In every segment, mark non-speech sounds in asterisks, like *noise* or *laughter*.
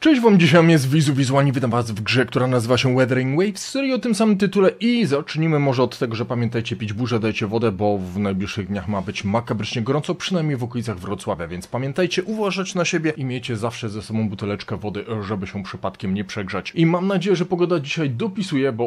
Cześć wam, dzisiaj jest Wizu Wizualni witam was w grze, która nazywa się Weathering Waves, serii o tym samym tytule i zacznijmy może od tego, że pamiętajcie pić burzę, dajcie wodę, bo w najbliższych dniach ma być makabrycznie gorąco, przynajmniej w okolicach Wrocławia, więc pamiętajcie uważać na siebie i miejcie zawsze ze sobą buteleczkę wody, żeby się przypadkiem nie przegrzać. I mam nadzieję, że pogoda dzisiaj dopisuje, bo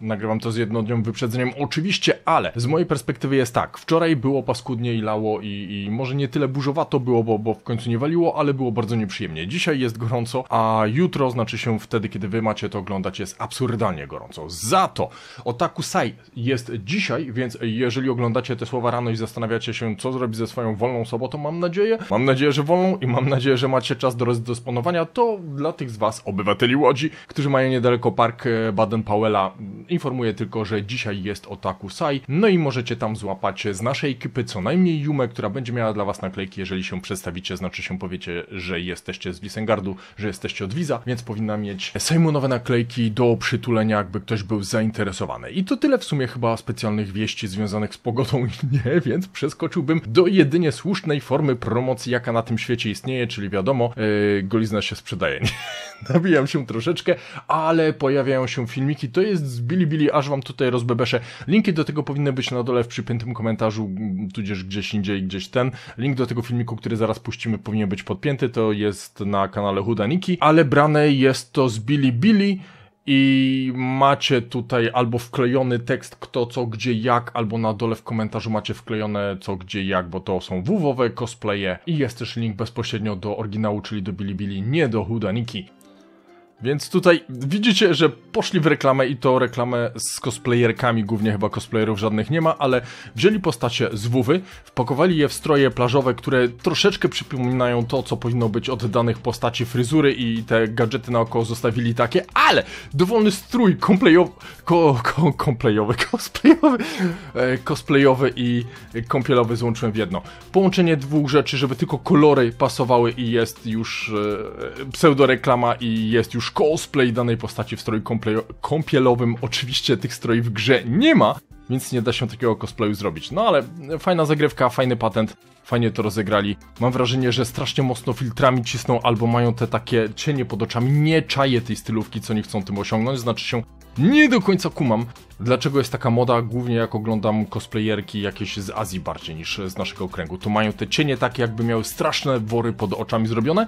Nagrywam to z jednodniowym wyprzedzeniem, oczywiście, ale z mojej perspektywy jest tak. Wczoraj było paskudnie i lało i, i może nie tyle burzowato było, bo, bo w końcu nie waliło, ale było bardzo nieprzyjemnie. Dzisiaj jest gorąco, a jutro, znaczy się wtedy, kiedy wy macie to oglądać, jest absurdalnie gorąco. Za to Otaku Sai jest dzisiaj, więc jeżeli oglądacie te słowa rano i zastanawiacie się, co zrobić ze swoją wolną sobotą, mam nadzieję, mam nadzieję, że wolną i mam nadzieję, że macie czas do rozdysponowania, to dla tych z was, obywateli Łodzi, którzy mają niedaleko park e, Baden-Powella, Informuję tylko, że dzisiaj jest Otaku Sai, no i możecie tam złapać z naszej ekipy co najmniej Jumę, która będzie miała dla was naklejki, jeżeli się przedstawicie, znaczy się powiecie, że jesteście z Wisengardu, że jesteście od Wiza, więc powinna mieć Sejmonowe naklejki do przytulenia, jakby ktoś był zainteresowany. I to tyle w sumie chyba specjalnych wieści związanych z pogodą i *laughs* nie, więc przeskoczyłbym do jedynie słusznej formy promocji, jaka na tym świecie istnieje, czyli wiadomo, yy, golizna się sprzedaje. *laughs* Nabijam się troszeczkę, ale pojawiają się filmiki, to jest zbi Bili, aż wam tutaj rozbebeszę. Linki do tego powinny być na dole w przypiętym komentarzu, mm, tudzież gdzieś indziej, gdzieś ten. Link do tego filmiku, który zaraz puścimy, powinien być podpięty, to jest na kanale Hudaniki, ale brane jest to z Bilibili i macie tutaj albo wklejony tekst kto, co, gdzie, jak, albo na dole w komentarzu macie wklejone co, gdzie, jak, bo to są wówowe cosplaye i jest też link bezpośrednio do oryginału, czyli do Bilibili, nie do Hudaniki. Więc tutaj widzicie, że poszli w reklamę i to reklamę z cosplayerkami, głównie chyba cosplayerów żadnych nie ma, ale wzięli postacie z WUWy, wpakowali je w stroje plażowe, które troszeczkę przypominają to, co powinno być od danych postaci fryzury i te gadżety na oko zostawili takie, ale dowolny strój komplejowy, ko, ko, komplejowy, *laughs* cosplayowy, e, cosplayowy i kąpielowy złączyłem w jedno. Połączenie dwóch rzeczy, żeby tylko kolory pasowały i jest już e, e pseudoreklama i jest już już cosplay danej postaci w stroju kąpielowym. Oczywiście tych stroi w grze nie ma, więc nie da się takiego cosplayu zrobić. No ale e, fajna zagrywka, fajny patent, fajnie to rozegrali. Mam wrażenie, że strasznie mocno filtrami cisną albo mają te takie cienie pod oczami. Nie czaję tej stylówki, co nie chcą tym osiągnąć, znaczy się nie do końca kumam, dlaczego jest taka moda, głównie jak oglądam cosplayerki jakieś z Azji bardziej niż z naszego okręgu. To mają te cienie takie, jakby miały straszne wory pod oczami zrobione,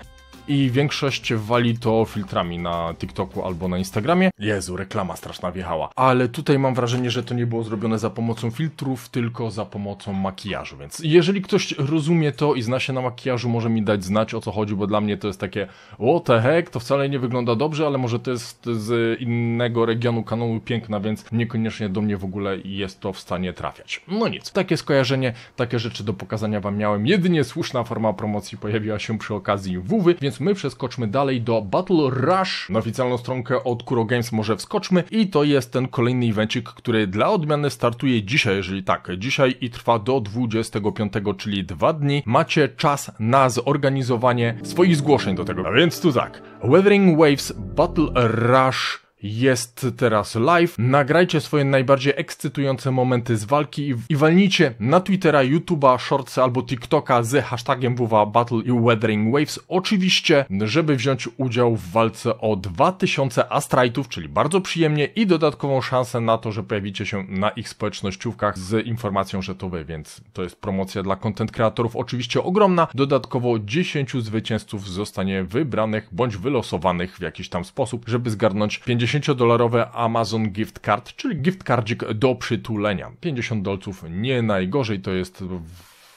i większość wali to filtrami na TikToku albo na Instagramie. Jezu, reklama straszna wjechała. Ale tutaj mam wrażenie, że to nie było zrobione za pomocą filtrów, tylko za pomocą makijażu, więc jeżeli ktoś rozumie to i zna się na makijażu, może mi dać znać o co chodzi, bo dla mnie to jest takie what the heck, to wcale nie wygląda dobrze, ale może to jest z innego regionu kanału piękna, więc niekoniecznie do mnie w ogóle jest to w stanie trafiać. No nic, takie skojarzenie, takie rzeczy do pokazania wam miałem. Jedynie słuszna forma promocji pojawiła się przy okazji WW, więc my przeskoczmy dalej do Battle Rush. Na oficjalną stronkę od Kuro Games może wskoczmy i to jest ten kolejny evencik, który dla odmiany startuje dzisiaj, jeżeli tak, dzisiaj i trwa do 25, czyli dwa dni. Macie czas na zorganizowanie swoich zgłoszeń do tego. A więc tu tak, Weathering Waves Battle Rush jest teraz live. Nagrajcie swoje najbardziej ekscytujące momenty z walki i, i walnijcie na Twittera, YouTube'a, Shorts albo TikToka z hashtagiem WWA Battle i Weathering Waves. Oczywiście, żeby wziąć udział w walce o 2000 Astrajtów, czyli bardzo przyjemnie i dodatkową szansę na to, że pojawicie się na ich społecznościówkach z informacją, że to wy, więc to jest promocja dla content kreatorów oczywiście ogromna. Dodatkowo 10 zwycięzców zostanie wybranych bądź wylosowanych w jakiś tam sposób, żeby zgarnąć 50 10 dolarowe Amazon Gift Card, czyli gift cardzik do przytulenia. 50 dolców nie najgorzej, to jest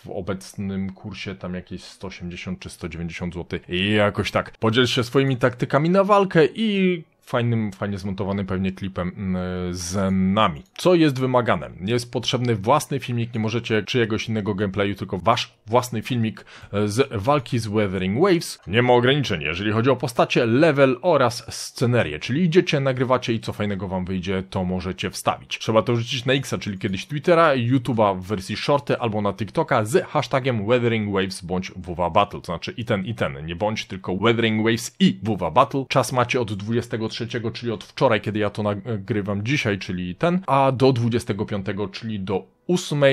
w obecnym kursie tam jakieś 180 czy 190 zł. I jakoś tak. Podziel się swoimi taktykami na walkę i fajnym, fajnie zmontowanym pewnie klipem mm, z nami. Co jest wymagane? Jest potrzebny własny filmik, nie możecie czyjegoś innego gameplayu, tylko wasz własny filmik e, z walki z Weathering Waves. Nie ma ograniczeń, jeżeli chodzi o postacie, level oraz scenerię, czyli idziecie, nagrywacie i co fajnego wam wyjdzie, to możecie wstawić. Trzeba to rzucić na X, czyli kiedyś Twittera, YouTube'a w wersji shorty albo na TikToka z hashtagiem Weathering Waves bądź WWA Battle, to znaczy i ten i ten, nie bądź tylko Weathering Waves i WWA Battle. Czas macie od 23 23, czyli od wczoraj, kiedy ja to nagrywam dzisiaj, czyli ten, a do 25, czyli do 8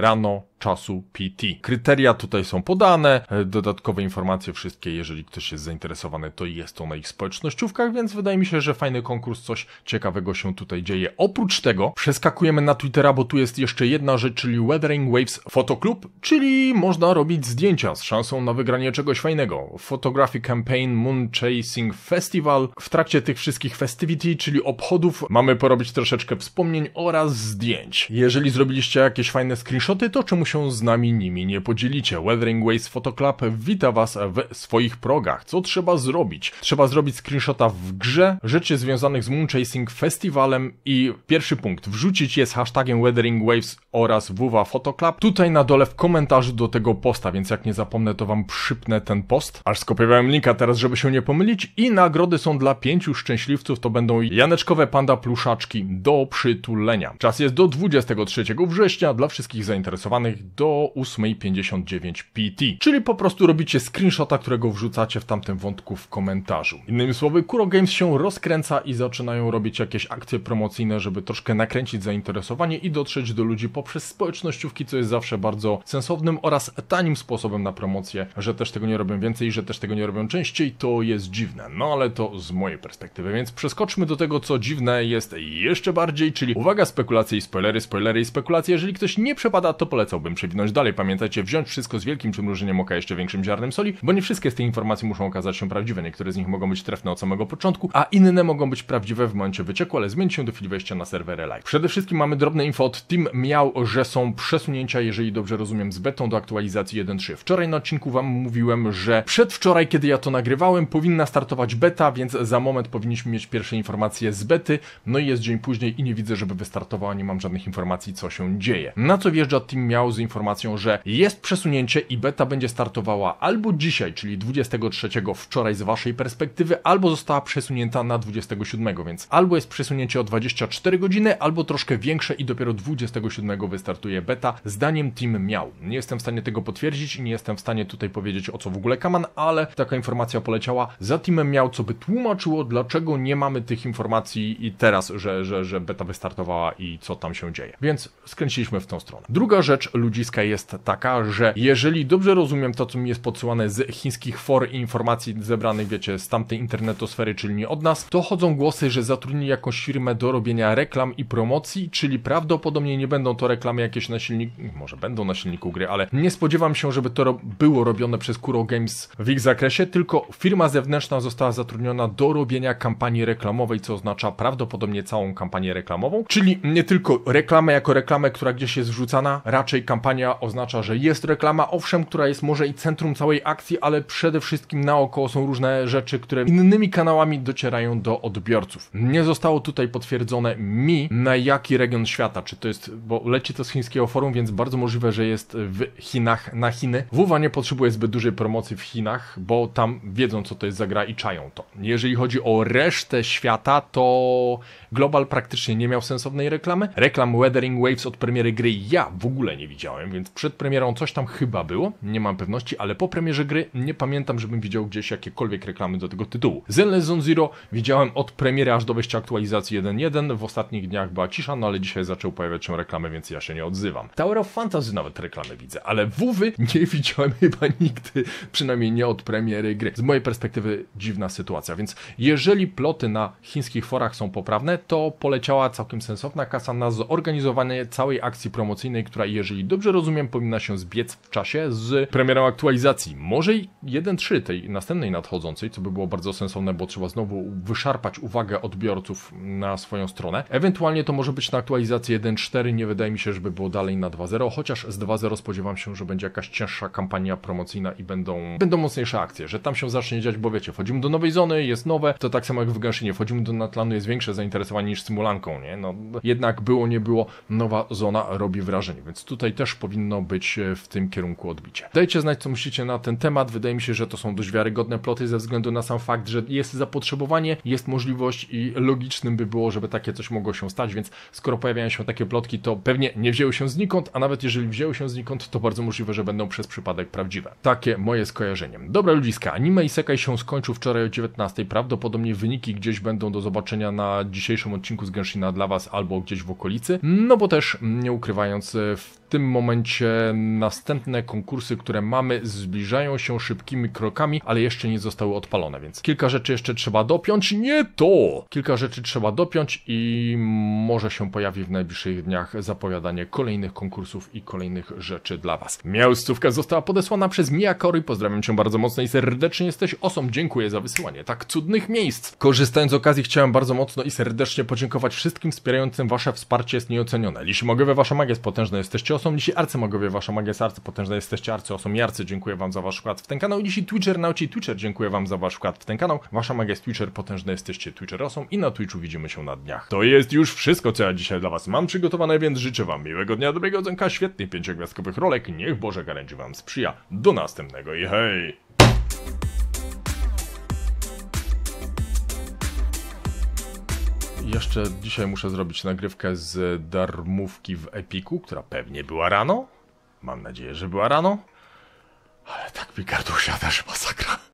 rano czasu PT. Kryteria tutaj są podane, e, dodatkowe informacje wszystkie, jeżeli ktoś jest zainteresowany, to jest to na ich społecznościówkach, więc wydaje mi się, że fajny konkurs, coś ciekawego się tutaj dzieje. Oprócz tego przeskakujemy na Twittera, bo tu jest jeszcze jedna rzecz, czyli Weathering Waves Club czyli można robić zdjęcia z szansą na wygranie czegoś fajnego. Photography Campaign Moon Chasing Festival. W trakcie tych wszystkich festivity, czyli obchodów, mamy porobić troszeczkę wspomnień oraz zdjęć. Jeżeli zrobiliście jakieś fajne screenshot Screenshoty to czemu się z nami nimi nie podzielicie. Weathering Ways Photoclap wita was w swoich progach. Co trzeba zrobić? Trzeba zrobić screenshota w grze, rzeczy związanych z Moonchasing Festiwalem i pierwszy punkt, wrzucić je z hashtagiem Weathering Waves oraz WWA Photoclub tutaj na dole w komentarzu do tego posta, więc jak nie zapomnę to wam przypnę ten post. Aż skopiowałem linka teraz, żeby się nie pomylić i nagrody są dla pięciu szczęśliwców, to będą janeczkowe panda pluszaczki do przytulenia. Czas jest do 23 września dla wszystkich zainteresowanych do 8.59 PT, czyli po prostu robicie screenshota, którego wrzucacie w tamtym wątku w komentarzu. Innymi słowy, Kuro Games się rozkręca i zaczynają robić jakieś akcje promocyjne, żeby troszkę nakręcić zainteresowanie i dotrzeć do ludzi poprzez społecznościówki, co jest zawsze bardzo sensownym oraz tanim sposobem na promocję, że też tego nie robią więcej, że też tego nie robią częściej, to jest dziwne, no ale to z mojej perspektywy, więc przeskoczmy do tego, co dziwne jest jeszcze bardziej, czyli uwaga, spekulacje i spoilery, spoilery i spekulacje, jeżeli ktoś nie przepadł to polecałbym przewinąć dalej. Pamiętajcie, wziąć wszystko z wielkim przymrużeniem oka, jeszcze większym ziarnem soli, bo nie wszystkie z tych informacji muszą okazać się prawdziwe. Niektóre z nich mogą być trefne od samego początku, a inne mogą być prawdziwe w momencie wycieku, ale zmienić się do chwili wejścia na serwery live. Przede wszystkim mamy drobne info od Team Miał, że są przesunięcia, jeżeli dobrze rozumiem, z betą do aktualizacji 1.3. Wczoraj na odcinku wam mówiłem, że przedwczoraj, kiedy ja to nagrywałem, powinna startować beta, więc za moment powinniśmy mieć pierwsze informacje z bety, no i jest dzień później i nie widzę, żeby wystartowała, nie mam żadnych informacji, co się dzieje. Na co wiesz? Edge'a team miał z informacją, że jest przesunięcie i beta będzie startowała albo dzisiaj, czyli 23 wczoraj z waszej perspektywy, albo została przesunięta na 27, więc albo jest przesunięcie o 24 godziny, albo troszkę większe i dopiero 27 wystartuje beta. Zdaniem team miał. Nie jestem w stanie tego potwierdzić i nie jestem w stanie tutaj powiedzieć o co w ogóle Kaman, ale taka informacja poleciała za teamem miał, co by tłumaczyło, dlaczego nie mamy tych informacji i teraz, że, że, że beta wystartowała i co tam się dzieje. Więc skręciliśmy w tą stronę. Druga rzecz ludziska jest taka, że jeżeli dobrze rozumiem to, co mi jest podsyłane z chińskich for i informacji zebranych, wiecie, z tamtej internetosfery, czyli nie od nas, to chodzą głosy, że zatrudnili jakąś firmę do robienia reklam i promocji, czyli prawdopodobnie nie będą to reklamy jakieś na silniku, może będą na silniku gry, ale nie spodziewam się, żeby to ro było robione przez Kuro Games w ich zakresie, tylko firma zewnętrzna została zatrudniona do robienia kampanii reklamowej, co oznacza prawdopodobnie całą kampanię reklamową, czyli nie tylko reklamę jako reklamę, która gdzieś jest wrzucana, raczej kampania oznacza, że jest reklama, owszem, która jest może i centrum całej akcji, ale przede wszystkim naokoło są różne rzeczy, które innymi kanałami docierają do odbiorców. Nie zostało tutaj potwierdzone mi, na jaki region świata, czy to jest, bo leci to z chińskiego forum, więc bardzo możliwe, że jest w Chinach, na Chiny. WUWA nie potrzebuje zbyt dużej promocji w Chinach, bo tam wiedzą, co to jest za gra i czają to. Jeżeli chodzi o resztę świata, to Global praktycznie nie miał sensownej reklamy. Reklam Weathering Waves od premiery gry ja w ogóle nie widziałem, więc przed premierą coś tam chyba było, nie mam pewności, ale po premierze gry nie pamiętam, żebym widział gdzieś jakiekolwiek reklamy do tego tytułu. Zenless Zone Zero widziałem od premiery aż do wejścia aktualizacji 1.1, w ostatnich dniach była cisza, no ale dzisiaj zaczął pojawiać się reklamy, więc ja się nie odzywam. Tower of Fantasy nawet reklamy widzę, ale wówy nie *laughs* widziałem chyba nigdy, przynajmniej nie od premiery gry. Z mojej perspektywy dziwna sytuacja, więc jeżeli ploty na chińskich forach są poprawne, to poleciała całkiem sensowna kasa na zorganizowanie całej akcji promocyjnej, która, jeżeli dobrze rozumiem, powinna się zbiec w czasie z premierą aktualizacji. Może 1.3 tej następnej nadchodzącej, co by było bardzo sensowne, bo trzeba znowu wyszarpać uwagę odbiorców na swoją stronę. Ewentualnie to może być na aktualizację 1.4, nie wydaje mi się, żeby było dalej na 2.0, chociaż z 2.0 spodziewam się, że będzie jakaś cięższa kampania promocyjna i będą, będą mocniejsze akcje, że tam się zacznie dziać, bo wiecie, wchodzimy do nowej zony, jest nowe, to tak samo jak w Genshinie, wchodzimy do Natlanu, jest większe zainteresowanie niż symulanką, nie? No, jednak było, nie było, nowa zona robi wrażenie więc tutaj też powinno być e, w tym kierunku odbicie. Dajcie znać, co myślicie na ten temat. Wydaje mi się, że to są dość wiarygodne ploty ze względu na sam fakt, że jest zapotrzebowanie, jest możliwość i logicznym by było, żeby takie coś mogło się stać, więc skoro pojawiają się takie plotki, to pewnie nie wzięły się znikąd, a nawet jeżeli wzięły się znikąd, to bardzo możliwe, że będą przez przypadek prawdziwe. Takie moje skojarzenie. Dobra ludziska, anime Isekai się skończył wczoraj o 19. Prawdopodobnie wyniki gdzieś będą do zobaczenia na dzisiejszym odcinku z Genshina dla Was albo gdzieś w okolicy. No bo też, mm, nie ukrywając, e, of tym momencie następne konkursy, które mamy, zbliżają się szybkimi krokami, ale jeszcze nie zostały odpalone, więc kilka rzeczy jeszcze trzeba dopiąć. Nie to! Kilka rzeczy trzeba dopiąć i może się pojawi w najbliższych dniach zapowiadanie kolejnych konkursów i kolejnych rzeczy dla Was. Miałstówka została podesłana przez Mia Kory. Pozdrawiam Cię bardzo mocno i serdecznie. Jesteś osom. Dziękuję za wysyłanie tak cudnych miejsc. Korzystając z okazji, chciałem bardzo mocno i serdecznie podziękować wszystkim wspierającym Wasze wsparcie. Jest nieocenione. Jeśli mogę, Wasza magia jest potężna. Jesteście to są dzisiaj arcymagowie, wasza magia jest arcypotężna, jesteście arcyosomiarcy, dziękuję wam za wasz wkład w ten kanał Dziś dzisiaj Twitcher nauczy Twitcher, dziękuję wam za wasz wkład w ten kanał, wasza magia jest Twitcher, potężna jesteście Twitcherosom i na Twitchu widzimy się na dniach. To jest już wszystko, co ja dzisiaj dla was mam przygotowane, więc życzę wam miłego dnia, dobrego odzonka, świetnych pięciogwiazdkowych rolek, niech Boże garędzi wam sprzyja, do następnego i hej! Jeszcze dzisiaj muszę zrobić nagrywkę z darmówki w Epiku, która pewnie była rano. Mam nadzieję, że była rano. Ale tak mi gardło siada, że